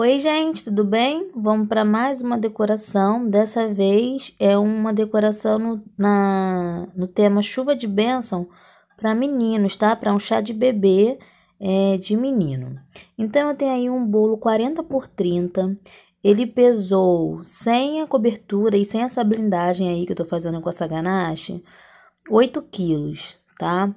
Oi, gente, tudo bem? Vamos para mais uma decoração. Dessa vez é uma decoração no, na, no tema chuva de bênção para meninos, tá? Para um chá de bebê é, de menino. Então, eu tenho aí um bolo 40 por 30. Ele pesou sem a cobertura e sem essa blindagem aí que eu tô fazendo com essa ganache, 8 quilos, tá?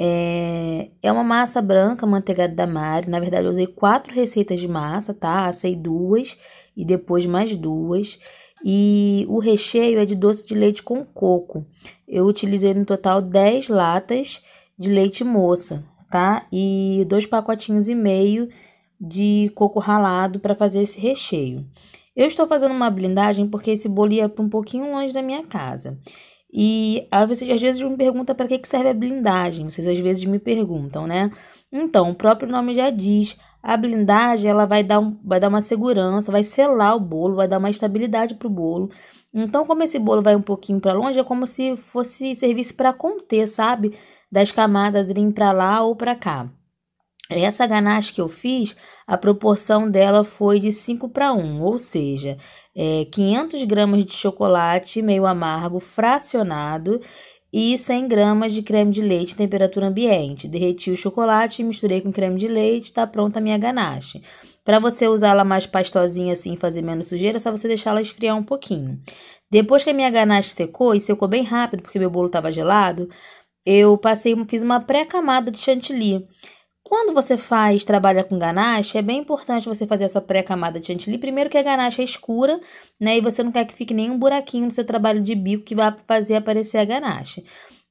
É, é uma massa branca manteigada da Mari. Na verdade, eu usei quatro receitas de massa, tá? Assei duas e depois mais duas. E o recheio é de doce de leite com coco. Eu utilizei no total 10 latas de leite moça, tá? E dois pacotinhos e meio de coco ralado para fazer esse recheio. Eu estou fazendo uma blindagem porque esse bolo ia um pouquinho longe da minha casa. E às ah, vezes às vezes me perguntam para que, serve a blindagem. Vocês às vezes me perguntam, né? Então, o próprio nome já diz, a blindagem ela vai dar, um, vai dar uma segurança, vai selar o bolo, vai dar uma estabilidade para o bolo. Então, como esse bolo vai um pouquinho para longe, é como se fosse servisse para conter, sabe? Das camadas irem para lá ou para cá. Essa ganache que eu fiz, a proporção dela foi de 5 para 1, ou seja, é, 500 gramas de chocolate meio amargo fracionado e 100 gramas de creme de leite temperatura ambiente. Derreti o chocolate, misturei com creme de leite, está pronta a minha ganache. Para você usar ela mais pastosinha assim, fazer menos sujeira, é só você deixar ela esfriar um pouquinho. Depois que a minha ganache secou, e secou bem rápido porque meu bolo estava gelado, eu passei, fiz uma pré-camada de chantilly. Quando você faz, trabalha com ganache, é bem importante você fazer essa pré-camada de chantilly. Primeiro que a ganache é escura, né? E você não quer que fique nenhum buraquinho no seu trabalho de bico que vai fazer aparecer a ganache.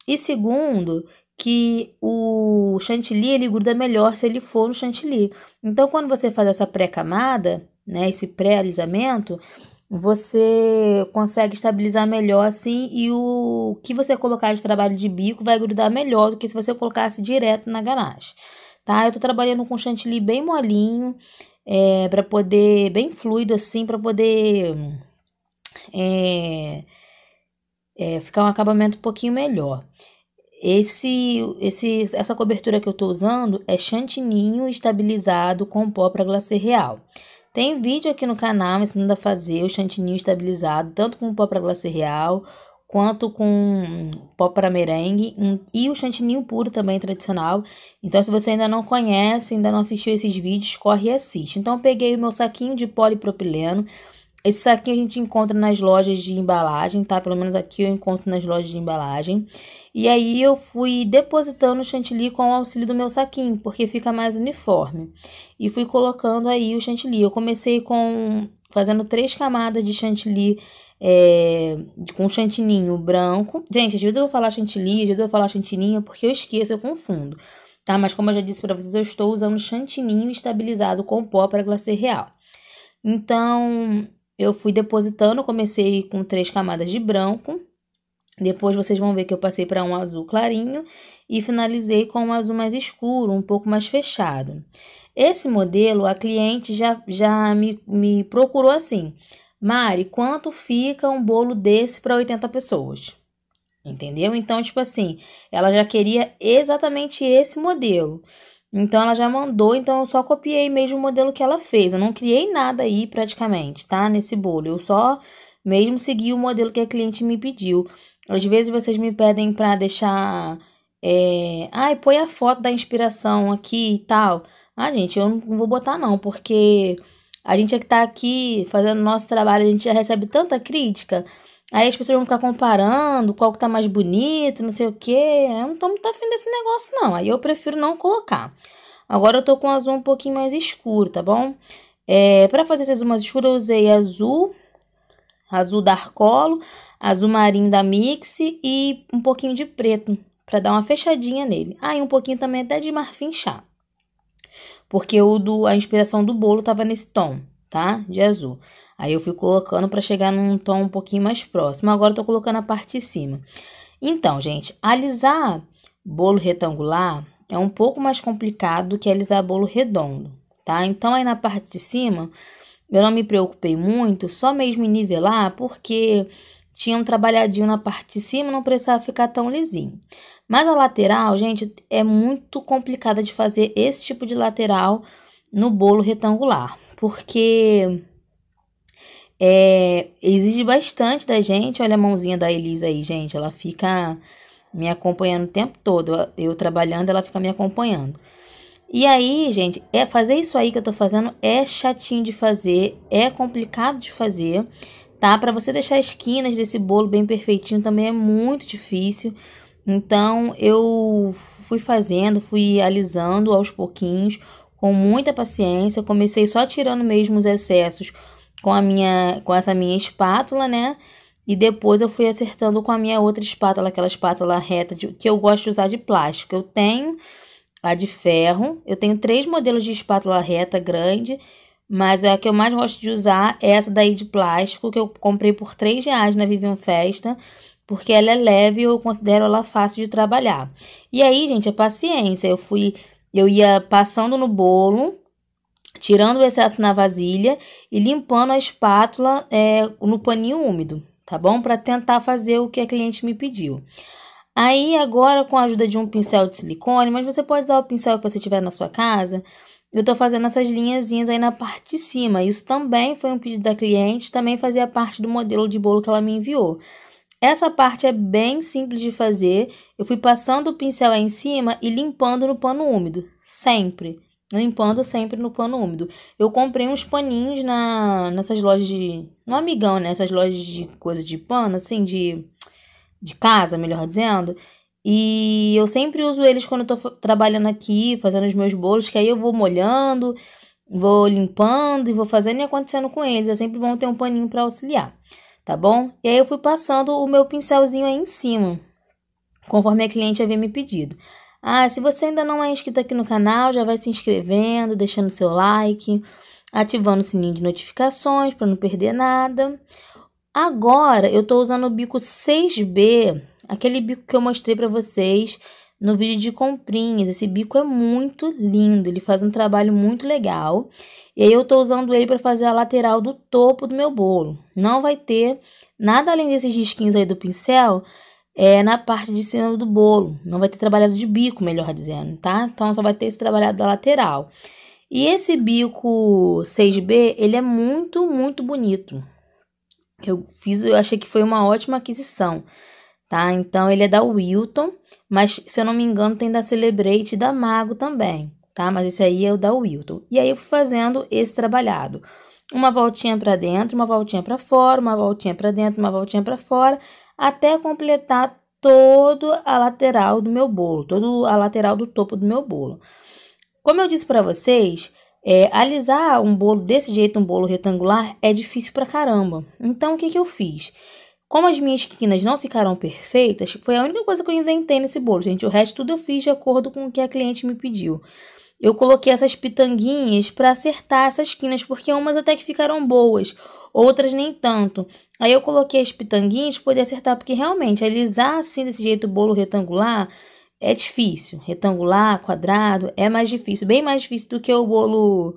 E segundo, que o chantilly ele gruda melhor se ele for no chantilly. Então, quando você faz essa pré-camada, né, esse pré-alisamento, você consegue estabilizar melhor assim e o que você colocar de trabalho de bico vai grudar melhor do que se você colocasse direto na ganache tá? Eu tô trabalhando com chantilly bem molinho, é, para poder, bem fluido assim, para poder é, é, ficar um acabamento um pouquinho melhor. Esse, esse, essa cobertura que eu tô usando é chantininho estabilizado com pó para glacê real. Tem vídeo aqui no canal ensinando a fazer o chantininho estabilizado, tanto com pó para glacê real quanto com popra merengue e o chantininho puro também tradicional. Então, se você ainda não conhece, ainda não assistiu esses vídeos, corre e assiste. Então, eu peguei o meu saquinho de polipropileno. Esse saquinho a gente encontra nas lojas de embalagem, tá? Pelo menos aqui eu encontro nas lojas de embalagem. E aí eu fui depositando o chantilly com o auxílio do meu saquinho, porque fica mais uniforme. E fui colocando aí o chantilly. Eu comecei com fazendo três camadas de chantilly é, com chantininho branco. Gente, às vezes eu vou falar chantilly, às vezes eu vou falar chantininho, porque eu esqueço, eu confundo, tá? Mas como eu já disse para vocês, eu estou usando chantininho estabilizado com pó para glacê real. Então, eu fui depositando, comecei com três camadas de branco. Depois vocês vão ver que eu passei para um azul clarinho e finalizei com um azul mais escuro, um pouco mais fechado. Esse modelo, a cliente já, já me, me procurou assim: Mari, quanto fica um bolo desse para 80 pessoas? Entendeu? Então, tipo assim, ela já queria exatamente esse modelo. Então ela já mandou, então eu só copiei mesmo o modelo que ela fez. Eu não criei nada aí praticamente, tá? Nesse bolo. Eu só mesmo segui o modelo que a cliente me pediu. Às vezes vocês me pedem para deixar. É... Ai, ah, põe a foto da inspiração aqui e tal. Ah, gente, eu não vou botar não, porque a gente é que tá aqui fazendo nosso trabalho, a gente já recebe tanta crítica. Aí as pessoas vão ficar comparando qual que tá mais bonito, não sei o quê. Eu não tô muito afim desse negócio, não. Aí eu prefiro não colocar. Agora eu tô com azul um pouquinho mais escuro, tá bom? É, para fazer esse azul mais escuro, eu usei azul, azul da Arcolo, azul marinho da Mix e um pouquinho de preto, para dar uma fechadinha nele. Aí ah, um pouquinho também até de marfim chá porque o do, a inspiração do bolo estava nesse tom, tá? De azul. Aí eu fui colocando para chegar num tom um pouquinho mais próximo. Agora eu tô colocando a parte de cima. Então, gente, alisar bolo retangular é um pouco mais complicado do que alisar bolo redondo, tá? Então aí na parte de cima eu não me preocupei muito, só mesmo em nivelar, porque tinha um trabalhadinho na parte de cima, não precisava ficar tão lisinho. Mas a lateral, gente, é muito complicada de fazer esse tipo de lateral no bolo retangular, porque é, exige bastante da gente. Olha a mãozinha da Elisa aí, gente, ela fica me acompanhando o tempo todo. Eu trabalhando, ela fica me acompanhando. E aí, gente, é fazer isso aí que eu tô fazendo é chatinho de fazer, é complicado de fazer, tá? Para você deixar as esquinas desse bolo bem perfeitinho também é muito difícil. Então eu fui fazendo, fui alisando aos pouquinhos, com muita paciência. comecei só tirando mesmo os excessos com a minha, com essa minha espátula, né? E depois eu fui acertando com a minha outra espátula, aquela espátula reta de, que eu gosto de usar de plástico. Eu tenho a de ferro, eu tenho três modelos de espátula reta grande, mas a que eu mais gosto de usar é essa daí de plástico, que eu comprei por três reais na Vivian Festa porque ela é leve e eu considero ela fácil de trabalhar. E aí, gente, a paciência. Eu fui, eu ia passando no bolo, tirando o excesso na vasilha e limpando a espátula é, no paninho úmido, tá bom? Para tentar fazer o que a cliente me pediu. Aí, agora, com a ajuda de um pincel de silicone, mas você pode usar o pincel que você tiver na sua casa, eu tô fazendo essas linhazinhas aí na parte de cima. Isso também foi um pedido da cliente, também fazia parte do modelo de bolo que ela me enviou. Essa parte é bem simples de fazer. Eu fui passando o pincel aí em cima e limpando no pano úmido, sempre. Limpando sempre no pano úmido. Eu comprei uns paninhos na, nessas lojas de. No Amigão, né? Essas lojas de coisa de pano, assim, de, de casa, melhor dizendo. E eu sempre uso eles quando eu tô trabalhando aqui, fazendo os meus bolos, que aí eu vou molhando, vou limpando e vou fazendo e acontecendo com eles. É sempre bom ter um paninho para auxiliar tá bom? E aí eu fui passando o meu pincelzinho aí em cima, conforme a cliente havia me pedido. Ah, se você ainda não é inscrito aqui no canal, já vai se inscrevendo, deixando seu like, ativando o sininho de notificações para não perder nada. Agora eu estou usando o bico 6B, aquele bico que eu mostrei para vocês no vídeo de comprinhas. Esse bico é muito lindo, ele faz um trabalho muito legal. E aí eu tô usando ele para fazer a lateral do topo do meu bolo. Não vai ter nada além desses risquinhos aí do pincel é, na parte de cima do bolo. Não vai ter trabalhado de bico, melhor dizendo, tá? Então só vai ter esse trabalhado da lateral. E esse bico 6B, ele é muito, muito bonito. Eu fiz, eu achei que foi uma ótima aquisição tá? Então ele é da Wilton, mas se eu não me engano tem da Celebrate e da Mago também, tá? Mas esse aí é o da Wilton. E aí eu fui fazendo esse trabalhado. Uma voltinha para dentro, uma voltinha para fora, uma voltinha para dentro, uma voltinha para fora, até completar todo a lateral do meu bolo, todo a lateral do topo do meu bolo. Como eu disse para vocês, é, alisar um bolo desse jeito, um bolo retangular, é difícil pra caramba. Então, o que, que eu fiz? Como as minhas quinas não ficaram perfeitas, foi a única coisa que eu inventei nesse bolo, gente. O resto tudo eu fiz de acordo com o que a cliente me pediu. Eu coloquei essas pitanguinhas para acertar essas quinas, porque umas até que ficaram boas, outras nem tanto. Aí eu coloquei as pitanguinhas para poder acertar, porque realmente alisar assim desse jeito o bolo retangular é difícil. Retangular, quadrado, é mais difícil, bem mais difícil do que o bolo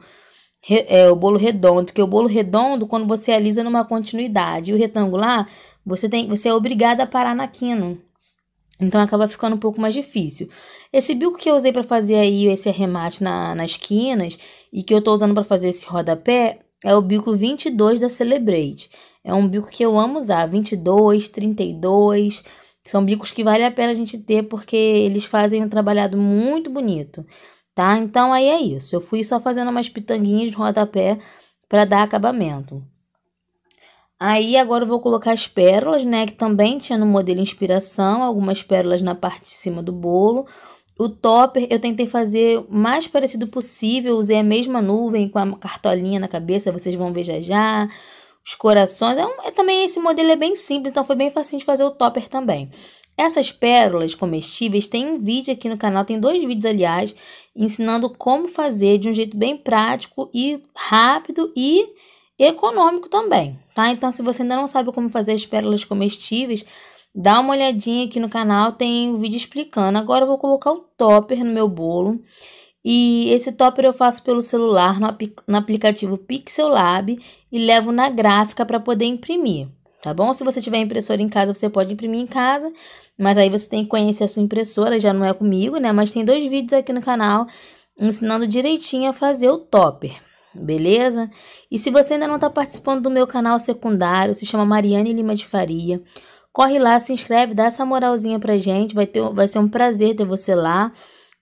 é, o bolo redondo, porque o bolo redondo quando você alisa numa continuidade, e o retangular você tem, você é obrigada a parar na quina. Então acaba ficando um pouco mais difícil. Esse bico que eu usei para fazer aí esse arremate na, nas quinas e que eu tô usando para fazer esse rodapé é o bico 22 da Celebrate. É um bico que eu amo usar, 22, 32. São bicos que vale a pena a gente ter porque eles fazem um trabalhado muito bonito, tá? Então aí é isso. Eu fui só fazendo umas pitanguinhas de rodapé para dar acabamento. Aí agora eu vou colocar as pérolas, né? Que também tinha no modelo inspiração, algumas pérolas na parte de cima do bolo. O topper eu tentei fazer o mais parecido possível, usei a mesma nuvem com a cartolinha na cabeça, vocês vão ver já já. Os corações, é, um, é também esse modelo é bem simples, então foi bem facinho de fazer o topper também. Essas pérolas comestíveis tem um vídeo aqui no canal, tem dois vídeos aliás, ensinando como fazer de um jeito bem prático e rápido e e econômico também, tá? Então, se você ainda não sabe como fazer as pérolas comestíveis, dá uma olhadinha aqui no canal, tem um vídeo explicando. Agora eu vou colocar o topper no meu bolo. E esse topper eu faço pelo celular no, ap no aplicativo Pixel Lab e levo na gráfica para poder imprimir, tá bom? Se você tiver impressora em casa, você pode imprimir em casa, mas aí você tem que conhecer a sua impressora, já não é comigo, né? Mas tem dois vídeos aqui no canal ensinando direitinho a fazer o topper beleza? E se você ainda não está participando do meu canal secundário, se chama Mariane Lima de Faria. Corre lá, se inscreve, dá essa moralzinha pra gente, vai, ter, vai ser um prazer ter você lá.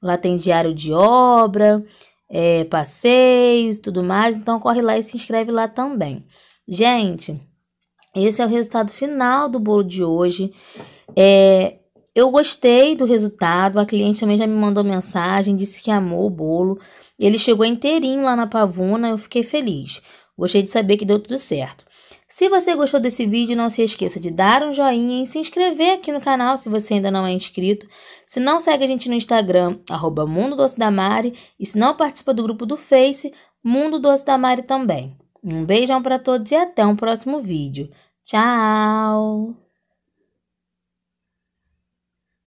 Lá tem diário de obra, é, passeios, tudo mais. Então corre lá e se inscreve lá também. Gente, esse é o resultado final do bolo de hoje. É, eu gostei do resultado, a cliente também já me mandou mensagem, disse que amou o bolo. Ele chegou inteirinho lá na pavuna, eu fiquei feliz. Gostei de saber que deu tudo certo. Se você gostou desse vídeo, não se esqueça de dar um joinha e se inscrever aqui no canal se você ainda não é inscrito. Se não, segue a gente no Instagram, arroba Mundo Doce da Mari. E se não participa do grupo do Face, Mundo Doce da Mari também. Um beijão para todos e até um próximo vídeo. Tchau!